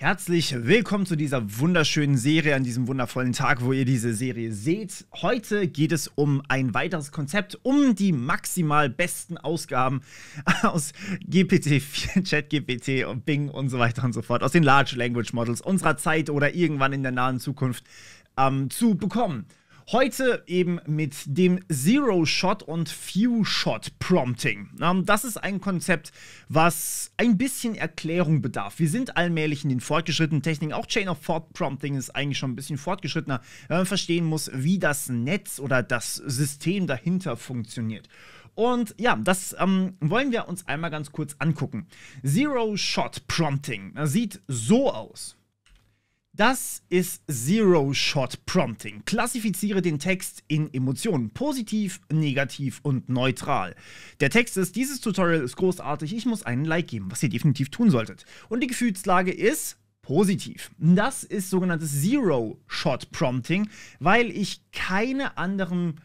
Herzlich willkommen zu dieser wunderschönen Serie, an diesem wundervollen Tag, wo ihr diese Serie seht. Heute geht es um ein weiteres Konzept, um die maximal besten Ausgaben aus GPT-4, ChatGPT und Bing und so weiter und so fort, aus den Large Language Models unserer Zeit oder irgendwann in der nahen Zukunft ähm, zu bekommen. Heute eben mit dem Zero-Shot und Few-Shot-Prompting. Ähm, das ist ein Konzept, was ein bisschen Erklärung bedarf. Wir sind allmählich in den fortgeschrittenen Techniken. Auch Chain of Thought Prompting ist eigentlich schon ein bisschen fortgeschrittener, wenn man verstehen muss, wie das Netz oder das System dahinter funktioniert. Und ja, das ähm, wollen wir uns einmal ganz kurz angucken. Zero-Shot-Prompting sieht so aus. Das ist Zero-Shot-Prompting. Klassifiziere den Text in Emotionen. Positiv, negativ und neutral. Der Text ist, dieses Tutorial ist großartig, ich muss einen Like geben, was ihr definitiv tun solltet. Und die Gefühlslage ist positiv. Das ist sogenanntes Zero-Shot-Prompting, weil ich keine anderen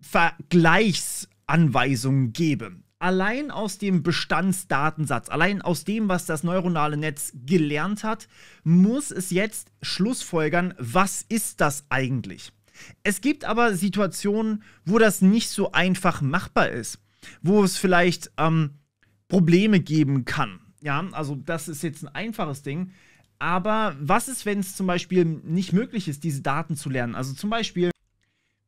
Vergleichsanweisungen gebe allein aus dem Bestandsdatensatz, allein aus dem, was das neuronale Netz gelernt hat, muss es jetzt schlussfolgern, was ist das eigentlich? Es gibt aber Situationen, wo das nicht so einfach machbar ist, wo es vielleicht ähm, Probleme geben kann. Ja, also das ist jetzt ein einfaches Ding. Aber was ist, wenn es zum Beispiel nicht möglich ist, diese Daten zu lernen? Also zum Beispiel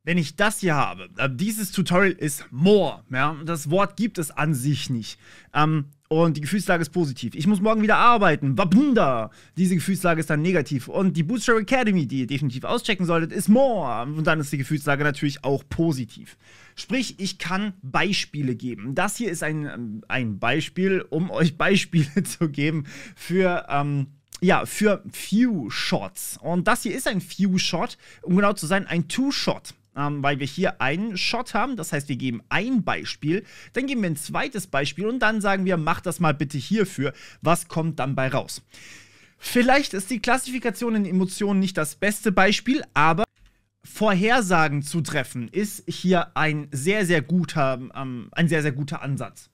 wenn ich das hier habe, äh, dieses Tutorial ist more, ja, das Wort gibt es an sich nicht. Ähm, und die Gefühlslage ist positiv. Ich muss morgen wieder arbeiten. Wabunda. Diese Gefühlslage ist dann negativ. Und die Bootstrap Academy, die ihr definitiv auschecken solltet, ist more. Und dann ist die Gefühlslage natürlich auch positiv. Sprich, ich kann Beispiele geben. Das hier ist ein, ähm, ein Beispiel, um euch Beispiele zu geben für. Ähm, ja, für Few Shots. Und das hier ist ein Few Shot, um genau zu sein, ein Two Shot ähm, weil wir hier einen Shot haben. Das heißt, wir geben ein Beispiel, dann geben wir ein zweites Beispiel und dann sagen wir, mach das mal bitte hierfür. Was kommt dann bei raus? Vielleicht ist die Klassifikation in Emotionen nicht das beste Beispiel, aber Vorhersagen zu treffen ist hier ein sehr, sehr guter, ähm, ein sehr, sehr guter Ansatz.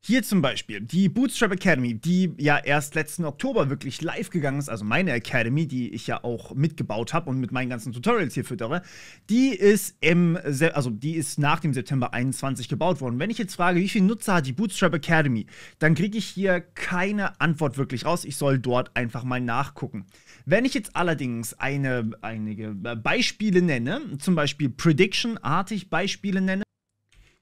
Hier zum Beispiel die Bootstrap Academy, die ja erst letzten Oktober wirklich live gegangen ist, also meine Academy, die ich ja auch mitgebaut habe und mit meinen ganzen Tutorials hier füttere, die ist im, also die ist nach dem September 21 gebaut worden. Wenn ich jetzt frage, wie viele Nutzer hat die Bootstrap Academy, dann kriege ich hier keine Antwort wirklich raus. Ich soll dort einfach mal nachgucken. Wenn ich jetzt allerdings eine, einige Beispiele nenne, zum Beispiel Prediction-artig Beispiele nenne,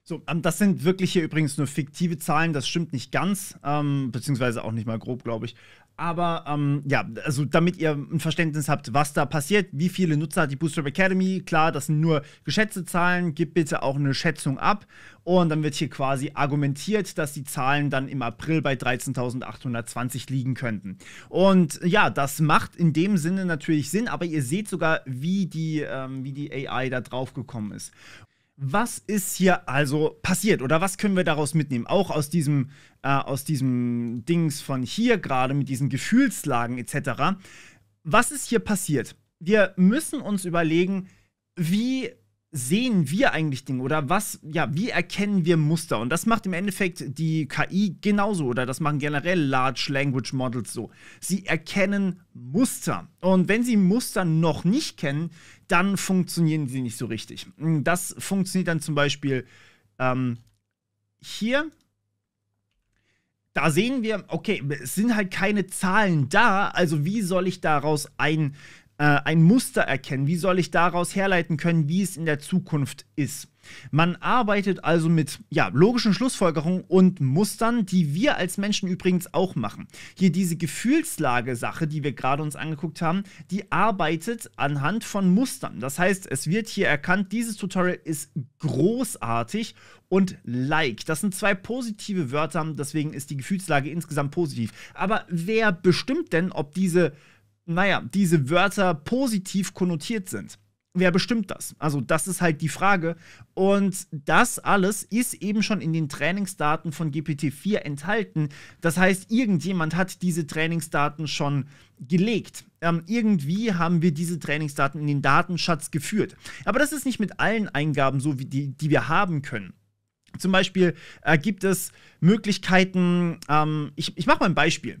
so, ähm, das sind wirklich hier übrigens nur fiktive Zahlen, das stimmt nicht ganz, ähm, beziehungsweise auch nicht mal grob, glaube ich. Aber ähm, ja, also damit ihr ein Verständnis habt, was da passiert, wie viele Nutzer hat die Bootstrap Academy, klar, das sind nur geschätzte Zahlen, gebt bitte auch eine Schätzung ab. Und dann wird hier quasi argumentiert, dass die Zahlen dann im April bei 13.820 liegen könnten. Und ja, das macht in dem Sinne natürlich Sinn, aber ihr seht sogar, wie die, ähm, wie die AI da drauf gekommen ist. Was ist hier also passiert oder was können wir daraus mitnehmen? Auch aus diesem, äh, aus diesem Dings von hier gerade mit diesen Gefühlslagen etc. Was ist hier passiert? Wir müssen uns überlegen, wie sehen wir eigentlich Dinge oder was, ja, wie erkennen wir Muster? Und das macht im Endeffekt die KI genauso oder das machen generell Large Language Models so. Sie erkennen Muster. Und wenn sie Muster noch nicht kennen, dann funktionieren sie nicht so richtig. Das funktioniert dann zum Beispiel ähm, hier da sehen wir, okay, es sind halt keine Zahlen da, also wie soll ich daraus ein äh, ein Muster erkennen? Wie soll ich daraus herleiten können, wie es in der Zukunft ist? Man arbeitet also mit ja, logischen Schlussfolgerungen und Mustern, die wir als Menschen übrigens auch machen. Hier diese Gefühlslage-Sache, die wir gerade uns angeguckt haben, die arbeitet anhand von Mustern. Das heißt, es wird hier erkannt, dieses Tutorial ist großartig und like. Das sind zwei positive Wörter, deswegen ist die Gefühlslage insgesamt positiv. Aber wer bestimmt denn, ob diese naja, diese Wörter positiv konnotiert sind. Wer bestimmt das? Also das ist halt die Frage. Und das alles ist eben schon in den Trainingsdaten von GPT-4 enthalten. Das heißt, irgendjemand hat diese Trainingsdaten schon gelegt. Ähm, irgendwie haben wir diese Trainingsdaten in den Datenschatz geführt. Aber das ist nicht mit allen Eingaben so, wie die, die wir haben können. Zum Beispiel äh, gibt es Möglichkeiten, ähm, ich, ich mache mal ein Beispiel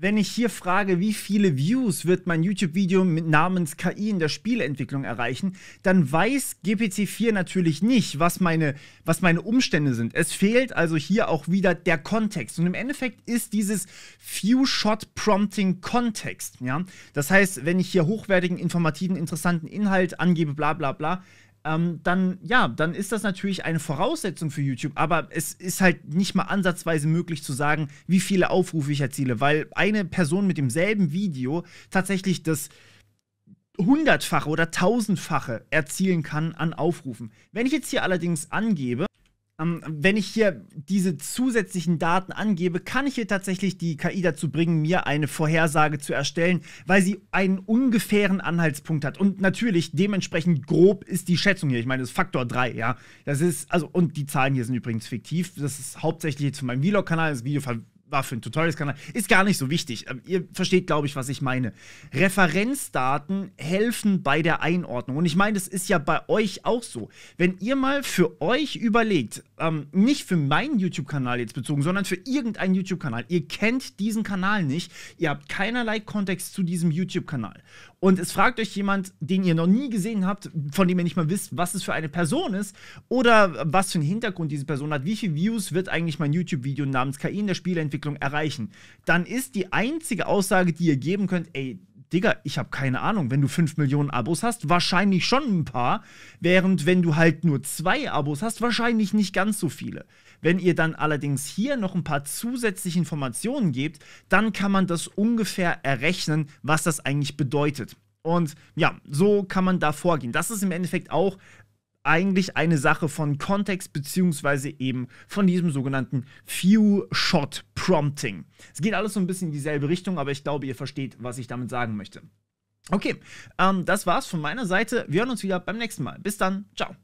wenn ich hier frage, wie viele Views wird mein YouTube-Video mit namens KI in der Spielentwicklung erreichen, dann weiß GPT-4 natürlich nicht, was meine, was meine Umstände sind. Es fehlt also hier auch wieder der Kontext. Und im Endeffekt ist dieses Few-Shot-Prompting-Kontext. Ja? Das heißt, wenn ich hier hochwertigen, informativen, interessanten Inhalt angebe, bla bla bla, ähm, dann ja, dann ist das natürlich eine Voraussetzung für YouTube. Aber es ist halt nicht mal ansatzweise möglich zu sagen, wie viele Aufrufe ich erziele, weil eine Person mit demselben Video tatsächlich das hundertfache oder tausendfache erzielen kann an Aufrufen. Wenn ich jetzt hier allerdings angebe, ähm, wenn ich hier diese zusätzlichen Daten angebe, kann ich hier tatsächlich die KI dazu bringen, mir eine Vorhersage zu erstellen, weil sie einen ungefähren Anhaltspunkt hat. Und natürlich dementsprechend grob ist die Schätzung hier. Ich meine, das ist Faktor 3, ja. Das ist, also, und die Zahlen hier sind übrigens fiktiv. Das ist hauptsächlich jetzt für meinen Vlog-Kanal. Das Video ver war für einen Tutorials-Kanal, ist gar nicht so wichtig. Ähm, ihr versteht, glaube ich, was ich meine. Referenzdaten helfen bei der Einordnung. Und ich meine, das ist ja bei euch auch so. Wenn ihr mal für euch überlegt, ähm, nicht für meinen YouTube-Kanal jetzt bezogen, sondern für irgendeinen YouTube-Kanal, ihr kennt diesen Kanal nicht, ihr habt keinerlei Kontext zu diesem YouTube-Kanal. Und es fragt euch jemand, den ihr noch nie gesehen habt, von dem ihr nicht mal wisst, was es für eine Person ist oder was für einen Hintergrund diese Person hat, wie viele Views wird eigentlich mein YouTube-Video namens KI in der Spieleentwicklung Entwicklung erreichen, dann ist die einzige Aussage, die ihr geben könnt, ey, Digga, ich habe keine Ahnung, wenn du 5 Millionen Abos hast, wahrscheinlich schon ein paar, während wenn du halt nur 2 Abos hast, wahrscheinlich nicht ganz so viele. Wenn ihr dann allerdings hier noch ein paar zusätzliche Informationen gebt, dann kann man das ungefähr errechnen, was das eigentlich bedeutet. Und ja, so kann man da vorgehen. Das ist im Endeffekt auch eigentlich eine Sache von Kontext beziehungsweise eben von diesem sogenannten Few-Shot-Prompting. Es geht alles so ein bisschen in dieselbe Richtung, aber ich glaube, ihr versteht, was ich damit sagen möchte. Okay, ähm, das war's von meiner Seite. Wir hören uns wieder beim nächsten Mal. Bis dann. Ciao.